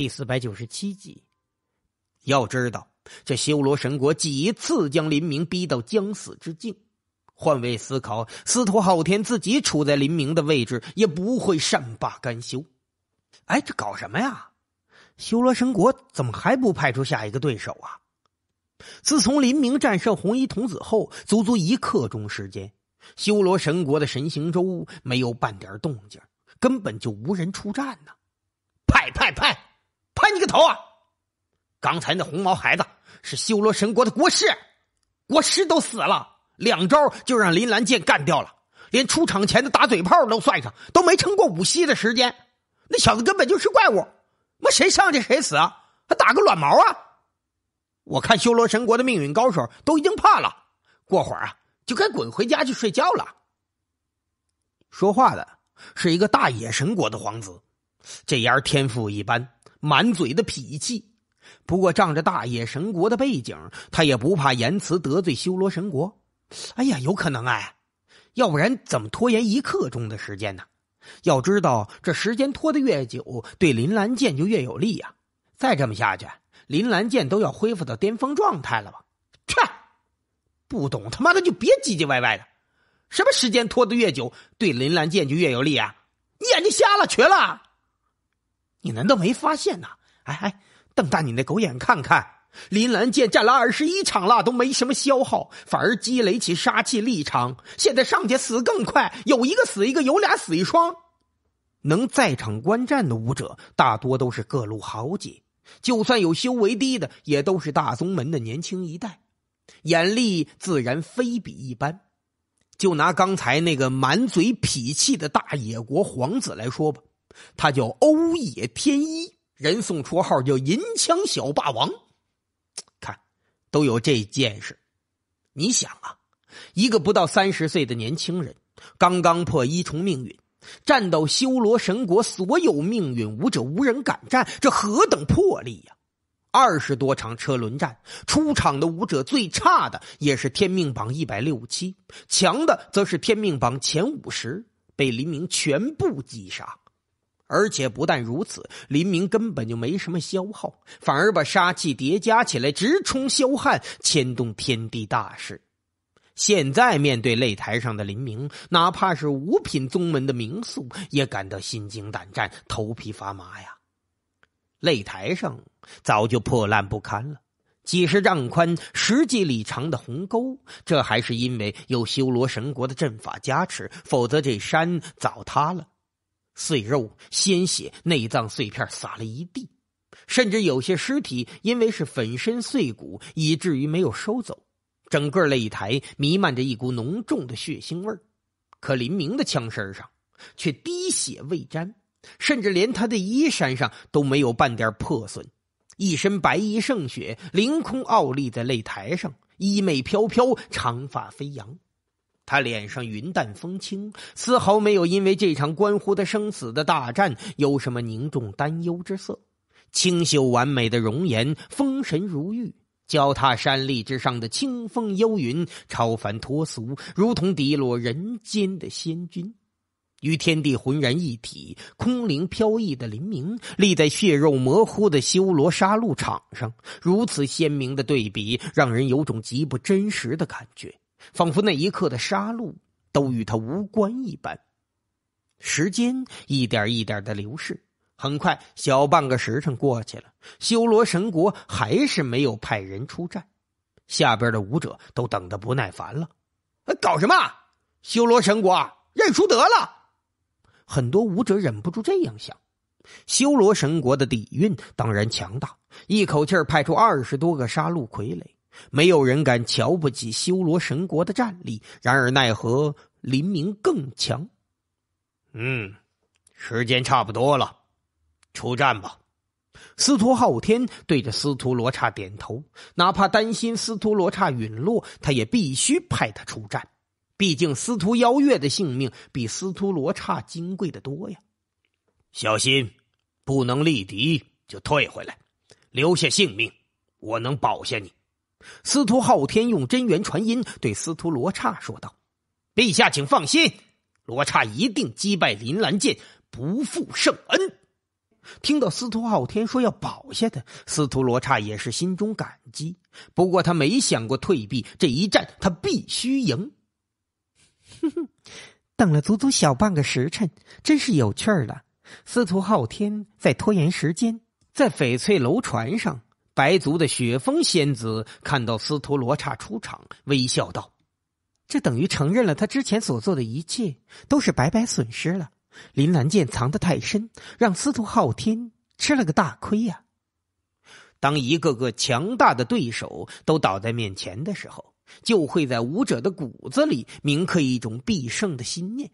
第四百九十七集，要知道，这修罗神国几次将林明逼到将死之境。换位思考，司徒浩天自己处在林明的位置，也不会善罢甘休。哎，这搞什么呀？修罗神国怎么还不派出下一个对手啊？自从林明战胜红衣童子后，足足一刻钟时间，修罗神国的神行舟没有半点动静，根本就无人出战呢。派派派！你个头啊！刚才那红毛孩子是修罗神国的国师，国师都死了，两招就让林兰剑干掉了，连出场前的打嘴炮都算上，都没撑过五息的时间。那小子根本就是怪物，妈谁上去谁死啊！还打个卵毛啊！我看修罗神国的命运高手都已经怕了，过会儿啊就该滚回家去睡觉了。说话的是一个大野神国的皇子，这丫天赋一般。满嘴的脾气，不过仗着大野神国的背景，他也不怕言辞得罪修罗神国。哎呀，有可能哎，要不然怎么拖延一刻钟的时间呢？要知道，这时间拖得越久，对林兰剑就越有利呀。再这么下去，林兰剑都要恢复到巅峰状态了吧？切，不懂他妈的就别唧唧歪歪的。什么时间拖得越久，对林兰剑就越有利啊？你眼睛瞎了，瘸了？你难道没发现呐？哎哎，瞪大你那狗眼看看！林兰剑战了二十一场了，都没什么消耗，反而积累起杀气力场。现在上去死更快，有一个死一个，有俩死一双。能在场观战的武者，大多都是各路豪杰，就算有修为低的，也都是大宗门的年轻一代，眼力自然非比一般。就拿刚才那个满嘴痞气的大野国皇子来说吧。他叫欧野天一，人送绰号叫银枪小霸王。看，都有这见识。你想啊，一个不到三十岁的年轻人，刚刚破一重命运，战到修罗神国，所有命运武者无人敢战，这何等魄力呀！二十多场车轮战，出场的武者最差的也是天命榜一百六七，强的则是天命榜前五十，被黎明全部击杀。而且不但如此，林明根本就没什么消耗，反而把杀气叠加起来，直冲霄汉，牵动天地大事。现在面对擂台上的林明，哪怕是五品宗门的名宿，也感到心惊胆战，头皮发麻呀。擂台上早就破烂不堪了，几十丈宽、十几里长的鸿沟，这还是因为有修罗神国的阵法加持，否则这山早塌了。碎肉、鲜血、内脏碎片撒了一地，甚至有些尸体因为是粉身碎骨，以至于没有收走。整个擂台弥漫着一股浓重的血腥味儿，可林明的枪身上却滴血未沾，甚至连他的衣衫上都没有半点破损，一身白衣胜雪，凌空傲立在擂台上，衣袂飘飘，长发飞扬。他脸上云淡风轻，丝毫没有因为这场关乎他生死的大战有什么凝重担忧之色。清秀完美的容颜，风神如玉，脚踏山立之上的清风幽云，超凡脱俗，如同滴落人间的仙君，与天地浑然一体，空灵飘逸的林明立在血肉模糊的修罗杀戮场上，如此鲜明的对比，让人有种极不真实的感觉。仿佛那一刻的杀戮都与他无关一般。时间一点一点的流逝，很快小半个时辰过去了，修罗神国还是没有派人出战，下边的武者都等得不耐烦了。搞什么？修罗神国认输得了？很多武者忍不住这样想。修罗神国的底蕴当然强大，一口气派出二十多个杀戮傀儡。没有人敢瞧不起修罗神国的战力，然而奈何林明更强。嗯，时间差不多了，出战吧！司徒昊天对着司徒罗刹点头，哪怕担心司徒罗刹陨落，他也必须派他出战。毕竟司徒邀月的性命比司徒罗刹金贵的多呀。小心，不能力敌就退回来，留下性命，我能保下你。司徒昊天用真元传音对司徒罗刹说道：“陛下，请放心，罗刹一定击败林兰剑，不负圣恩。”听到司徒昊天说要保下他，司徒罗刹也是心中感激。不过他没想过退避，这一战他必须赢。哼哼，等了足足小半个时辰，真是有趣儿了。司徒昊天在拖延时间，在翡翠楼船上。白族的雪峰仙子看到司徒罗刹出场，微笑道：“这等于承认了他之前所做的一切都是白白损失了。林兰剑藏得太深，让司徒昊天吃了个大亏呀。”当一个个强大的对手都倒在面前的时候，就会在武者的骨子里铭刻一种必胜的心念，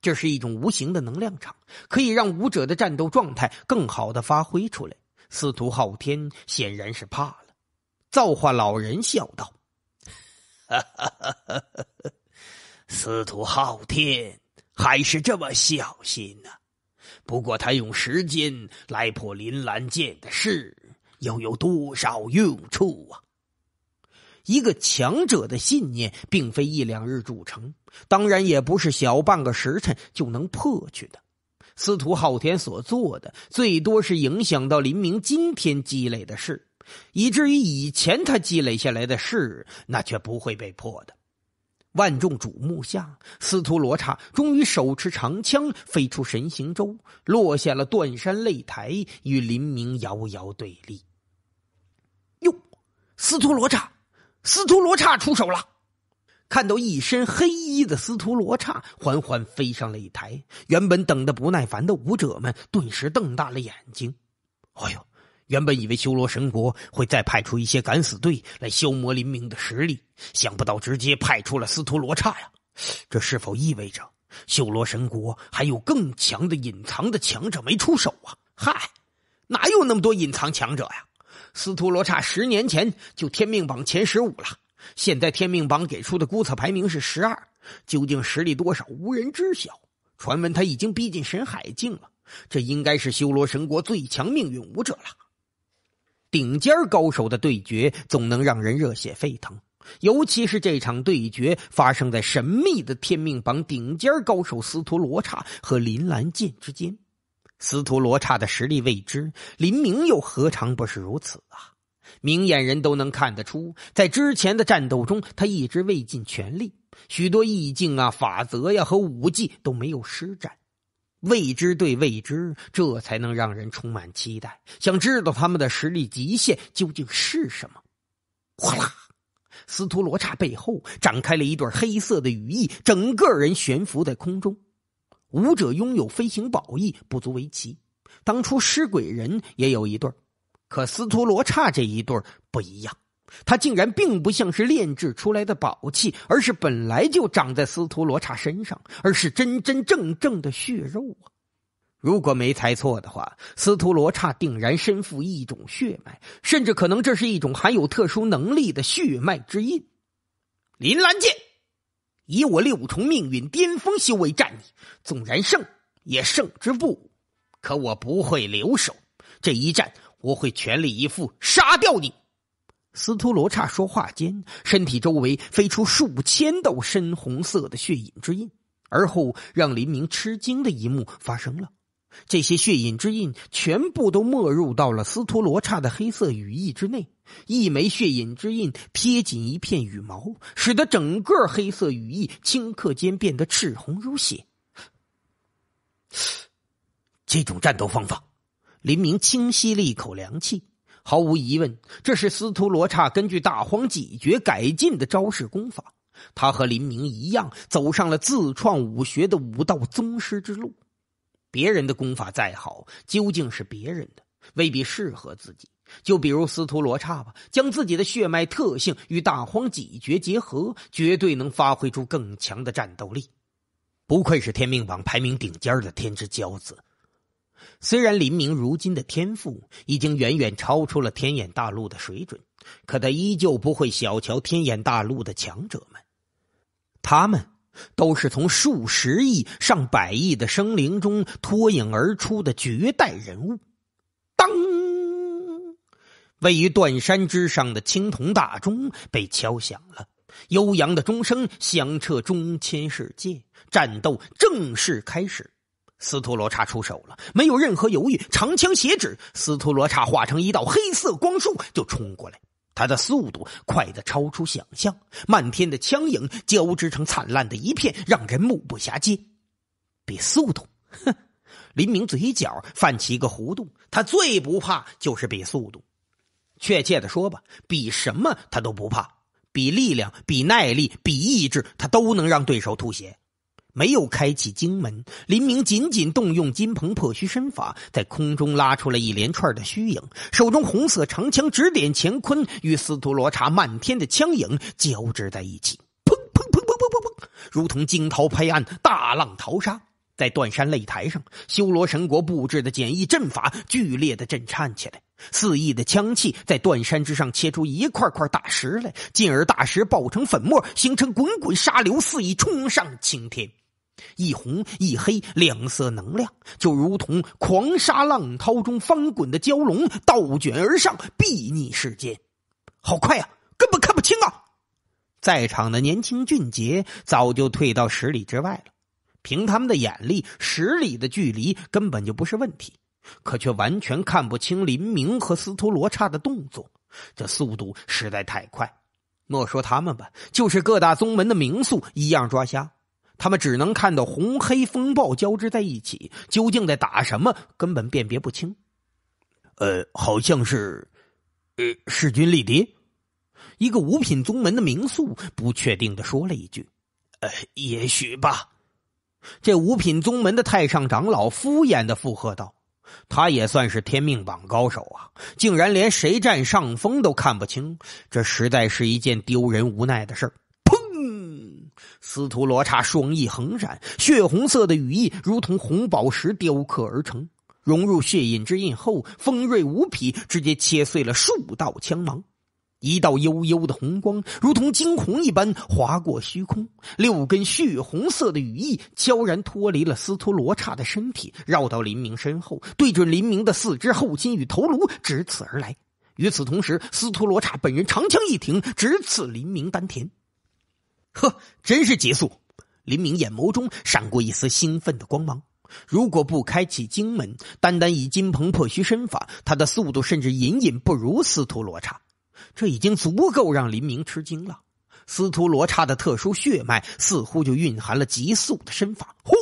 这是一种无形的能量场，可以让武者的战斗状态更好的发挥出来。司徒昊天显然是怕了，造化老人笑道：“哈哈哈哈哈！司徒昊天还是这么小心呢。不过他用时间来破林兰剑的事，又有多少用处啊？一个强者的信念，并非一两日铸成，当然也不是小半个时辰就能破去的。”司徒浩天所做的，最多是影响到林明今天积累的事，以至于以前他积累下来的事，那却不会被破的。万众瞩目下，司徒罗刹终于手持长枪飞出神行舟，落下了断山擂台，与林明遥遥对立。哟，司徒罗刹，司徒罗刹出手了！看到一身黑衣的司徒罗刹缓缓飞上擂台，原本等的不耐烦的武者们顿时瞪大了眼睛。哎呦，原本以为修罗神国会再派出一些敢死队来消磨林明的实力，想不到直接派出了司徒罗刹呀！这是否意味着修罗神国还有更强的隐藏的强者没出手啊？嗨，哪有那么多隐藏强者呀？司徒罗刹十年前就天命榜前十五了。现在天命榜给出的估测排名是十二，究竟实力多少无人知晓。传闻他已经逼近神海境了，这应该是修罗神国最强命运武者了。顶尖高手的对决总能让人热血沸腾，尤其是这场对决发生在神秘的天命榜顶尖高手司徒罗刹和林兰剑之间。司徒罗刹的实力未知，林明又何尝不是如此啊？明眼人都能看得出，在之前的战斗中，他一直未尽全力，许多意境啊、法则呀和武技都没有施展。未知对未知，这才能让人充满期待，想知道他们的实力极限究竟是什么。哗啦！司徒罗刹背后展开了一对黑色的羽翼，整个人悬浮在空中。武者拥有飞行宝翼不足为奇，当初尸鬼人也有一对儿。可司徒罗刹这一对不一样，他竟然并不像是炼制出来的宝器，而是本来就长在司徒罗刹身上，而是真真正正的血肉啊！如果没猜错的话，司徒罗刹定然身负一种血脉，甚至可能这是一种含有特殊能力的血脉之印。林兰剑，以我六重命运巅峰修为战你，纵然胜也胜之不武，可我不会留手，这一战。我会全力以赴杀掉你！斯托罗刹说话间，身体周围飞出数千道深红色的血影之印。而后，让林明吃惊的一幕发生了：这些血影之印全部都没入到了斯托罗刹的黑色羽翼之内。一枚血影之印贴紧一片羽毛，使得整个黑色羽翼顷刻间变得赤红如血。这种战斗方法。林明轻吸了一口凉气，毫无疑问，这是司徒罗刹根据大荒几绝改进的招式功法。他和林明一样，走上了自创武学的武道宗师之路。别人的功法再好，究竟是别人的，未必适合自己。就比如司徒罗刹吧，将自己的血脉特性与大荒几绝结合，绝对能发挥出更强的战斗力。不愧是天命榜排名顶尖的天之骄子。虽然林明如今的天赋已经远远超出了天眼大陆的水准，可他依旧不会小瞧天眼大陆的强者们。他们都是从数十亿、上百亿的生灵中脱颖而出的绝代人物。当位于断山之上的青铜大钟被敲响了，悠扬的钟声响彻中千世界，战斗正式开始。司徒罗刹出手了，没有任何犹豫，长枪斜指，司徒罗刹化成一道黑色光束就冲过来。他的速度快得超出想象，漫天的枪影交织成灿烂的一片，让人目不暇接。比速度？哼！林明嘴角泛起一个弧度，他最不怕就是比速度。确切的说吧，比什么他都不怕，比力量、比耐力、比意志，他都能让对手吐血。没有开启金门，林明仅仅动用金鹏破虚身法，在空中拉出了一连串的虚影，手中红色长枪指点乾坤，与司徒罗刹漫天的枪影交织在一起。砰砰砰砰砰砰砰，如同惊涛拍岸，大浪淘沙，在断山擂台上，修罗神国布置的简易阵法剧烈的震颤起来，肆意的枪气在断山之上切出一块块大石来，进而大石爆成粉末，形成滚滚沙流，肆意冲上青天。一红一黑两色能量，就如同狂沙浪涛中翻滚的蛟龙，倒卷而上，睥睨世间。好快呀，根本看不清啊！在场的年轻俊杰早就退到十里之外了，凭他们的眼力，十里的距离根本就不是问题，可却完全看不清林明和司徒罗刹的动作。这速度实在太快，莫说他们吧，就是各大宗门的名宿一样抓瞎。他们只能看到红黑风暴交织在一起，究竟在打什么，根本辨别不清。呃，好像是，呃，势均力敌。一个五品宗门的名宿不确定的说了一句：“呃，也许吧。”这五品宗门的太上长老敷衍的附和道：“他也算是天命榜高手啊，竟然连谁占上风都看不清，这实在是一件丢人无奈的事儿。”司徒罗刹双翼横展，血红色的羽翼如同红宝石雕刻而成，融入血印之印后，锋锐无比，直接切碎了数道枪芒。一道悠悠的红光，如同惊鸿一般划过虚空，六根血红色的羽翼悄然脱离了司徒罗刹的身体，绕到林明身后，对准林明的四肢后心与头颅直刺而来。与此同时，司徒罗刹本人长枪一挺，直刺林明丹田。呵，真是极速！林明眼眸中闪过一丝兴奋的光芒。如果不开启金门，单单以金鹏破虚身法，他的速度甚至隐隐不如司徒罗刹。这已经足够让林明吃惊了。司徒罗刹的特殊血脉，似乎就蕴含了极速的身法。轰！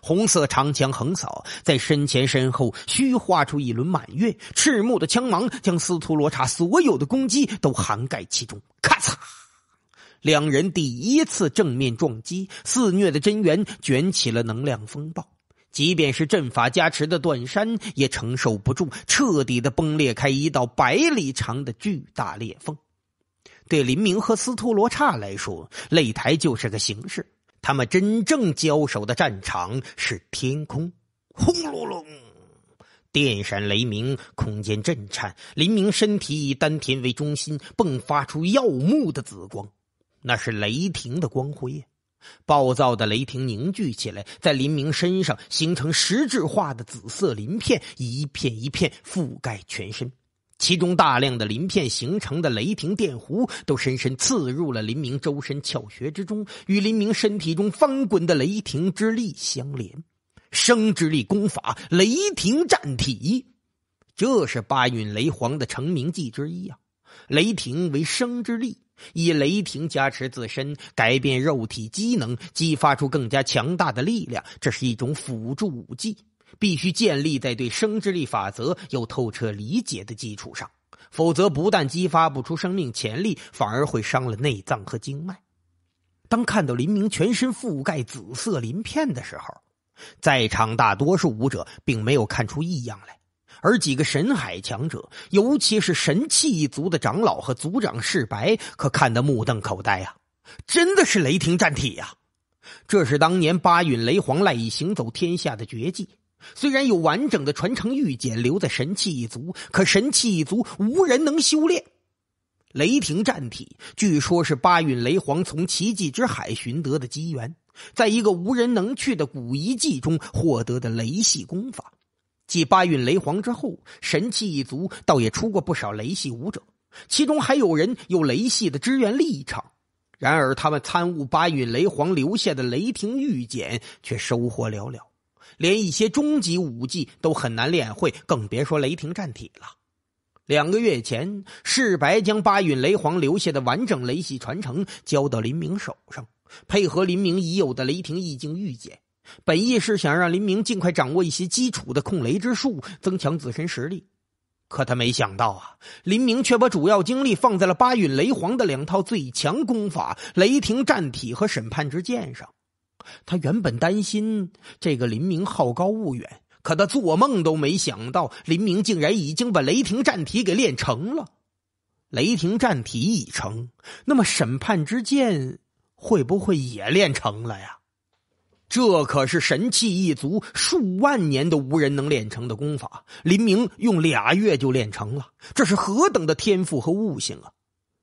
红色长枪横扫，在身前身后虚化出一轮满月，赤目的枪芒将司徒罗刹所有的攻击都涵盖其中。咔嚓！两人第一次正面撞击，肆虐的真元卷起了能量风暴。即便是阵法加持的断山，也承受不住，彻底的崩裂开一道百里长的巨大裂缝。对林明和斯托罗刹来说，擂台就是个形式，他们真正交手的战场是天空。轰隆隆，电闪雷鸣，空间震颤。林明身体以丹田为中心，迸发出耀目的紫光。那是雷霆的光辉，暴躁的雷霆凝聚起来，在林明身上形成实质化的紫色鳞片，一片一片覆盖全身。其中大量的鳞片形成的雷霆电弧，都深深刺入了林明周身窍穴之中，与林明身体中翻滚的雷霆之力相连。生之力功法，雷霆战体，这是八运雷皇的成名技之一啊！雷霆为生之力。以雷霆加持自身，改变肉体机能，激发出更加强大的力量。这是一种辅助武技，必须建立在对生之力法则有透彻理解的基础上，否则不但激发不出生命潜力，反而会伤了内脏和经脉。当看到林明全身覆盖紫色鳞片的时候，在场大多数武者并没有看出异样来。而几个神海强者，尤其是神器一族的长老和族长世白，可看得目瞪口呆啊！真的是雷霆战体呀！这是当年八陨雷皇赖以行走天下的绝技。虽然有完整的传承玉简留在神器一族，可神器一族无人能修炼。雷霆战体，据说是八陨雷皇从奇迹之海寻得的机缘，在一个无人能去的古遗迹中获得的雷系功法。继八运雷皇之后，神器一族倒也出过不少雷系武者，其中还有人有雷系的支援立场。然而，他们参悟八运雷皇留下的雷霆御简，却收获寥寥，连一些终极武技都很难练会，更别说雷霆战体了。两个月前，世白将八运雷皇留下的完整雷系传承交到林明手上，配合林明已有的雷霆意境御简。本意是想让林明尽快掌握一些基础的控雷之术，增强自身实力。可他没想到啊，林明却把主要精力放在了八运雷皇的两套最强功法——雷霆战体和审判之剑上。他原本担心这个林明好高骛远，可他做梦都没想到，林明竟然已经把雷霆战体给练成了。雷霆战体已成，那么审判之剑会不会也练成了呀？这可是神器一族数万年都无人能练成的功法，林明用俩月就练成了，这是何等的天赋和悟性啊！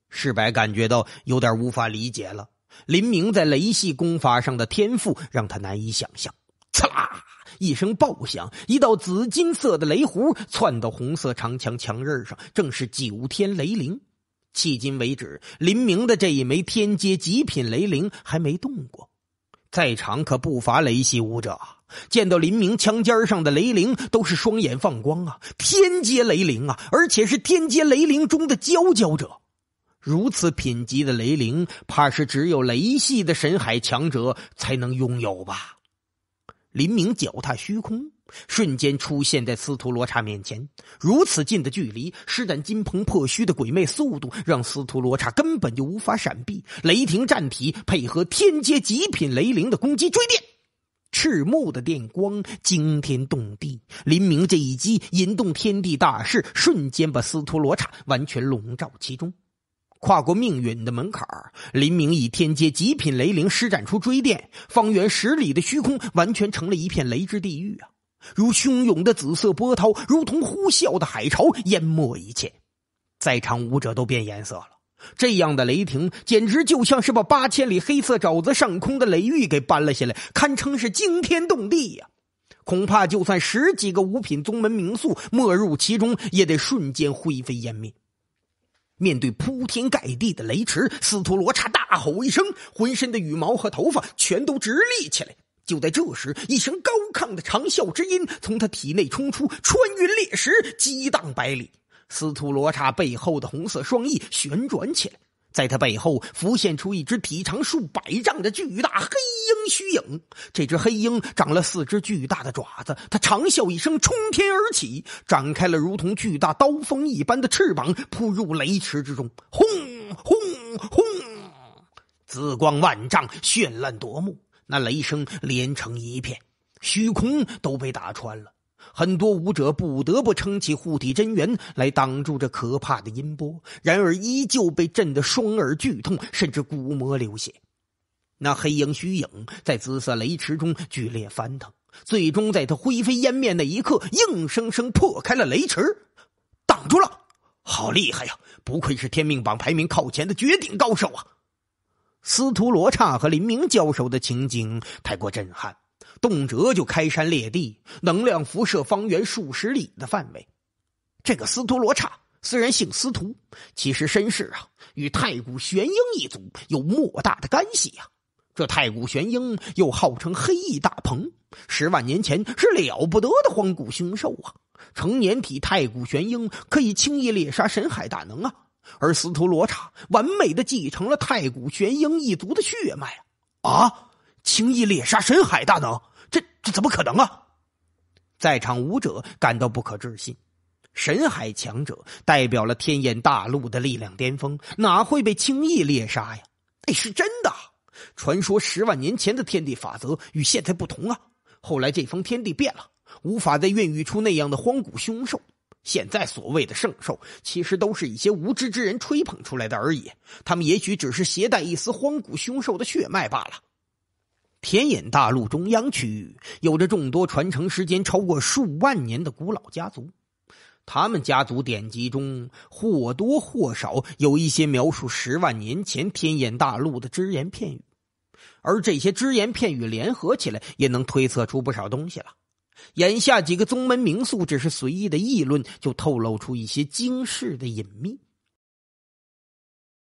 世白感觉到有点无法理解了。林明在雷系功法上的天赋让他难以想象。刺啦一声爆响，一道紫金色的雷弧窜到红色长墙墙刃上，正是九天雷灵。迄今为止，林明的这一枚天阶极品雷灵还没动过。在场可不乏雷系武者，见到林明枪尖上的雷灵，都是双眼放光啊！天阶雷灵啊，而且是天阶雷灵中的佼佼者。如此品级的雷灵，怕是只有雷系的神海强者才能拥有吧？林明脚踏虚空。瞬间出现在司徒罗刹面前，如此近的距离，施展金鹏破虚的鬼魅速度，让司徒罗刹根本就无法闪避。雷霆战体配合天阶极品雷灵的攻击，追电，赤木的电光惊天动地。林明这一击引动天地大势，瞬间把司徒罗刹完全笼罩其中。跨过命运的门槛儿，林明以天阶极品雷灵施展出追电，方圆十里的虚空完全成了一片雷之地狱啊！如汹涌的紫色波涛，如同呼啸的海潮，淹没一切。在场武者都变颜色了。这样的雷霆，简直就像是把八千里黑色沼泽上空的雷域给搬了下来，堪称是惊天动地呀！恐怕就算十几个五品宗门名宿没入其中，也得瞬间灰飞烟灭。面对铺天盖地的雷池，司徒罗刹大吼一声，浑身的羽毛和头发全都直立起来。就在这时，一声高亢的长啸之音从他体内冲出，穿云裂石，激荡百里。司徒罗刹背后的红色双翼旋转起来，在他背后浮现出一只体长数百丈的巨大黑鹰虚影。这只黑鹰长了四只巨大的爪子，它长啸一声，冲天而起，展开了如同巨大刀锋一般的翅膀，扑入雷池之中。轰轰轰！紫光万丈，绚烂夺目。那雷声连成一片，虚空都被打穿了。很多武者不得不撑起护体真元来挡住这可怕的音波，然而依旧被震得双耳剧痛，甚至鼓膜流血。那黑影虚影在紫色雷池中剧烈翻腾，最终在他灰飞烟灭那一刻，硬生生破开了雷池，挡住了。好厉害呀！不愧是天命榜排名靠前的绝顶高手啊！司徒罗刹和林明交手的情景太过震撼，动辄就开山裂地，能量辐射方圆数十里的范围。这个司徒罗刹虽然姓司徒，其实身世啊与太古玄英一族有莫大的干系啊。这太古玄英又号称黑翼大鹏，十万年前是了不得的荒古凶兽啊。成年体太古玄英可以轻易猎杀神海大能啊。而司徒罗刹完美的继承了太古玄鹰一族的血脉啊！啊！轻易猎杀神海大能，这这怎么可能啊？在场武者感到不可置信。神海强者代表了天眼大陆的力量巅峰，哪会被轻易猎杀呀？那是真的。传说十万年前的天地法则与现在不同啊！后来这方天地变了，无法再孕育出那样的荒古凶兽。现在所谓的圣兽，其实都是一些无知之人吹捧出来的而已。他们也许只是携带一丝荒古凶兽的血脉罢了。天眼大陆中央区域有着众多传承时间超过数万年的古老家族，他们家族典籍中或多或少有一些描述十万年前天眼大陆的只言片语，而这些只言片语联合起来，也能推测出不少东西了。眼下几个宗门名宿只是随意的议论，就透露出一些惊世的隐秘。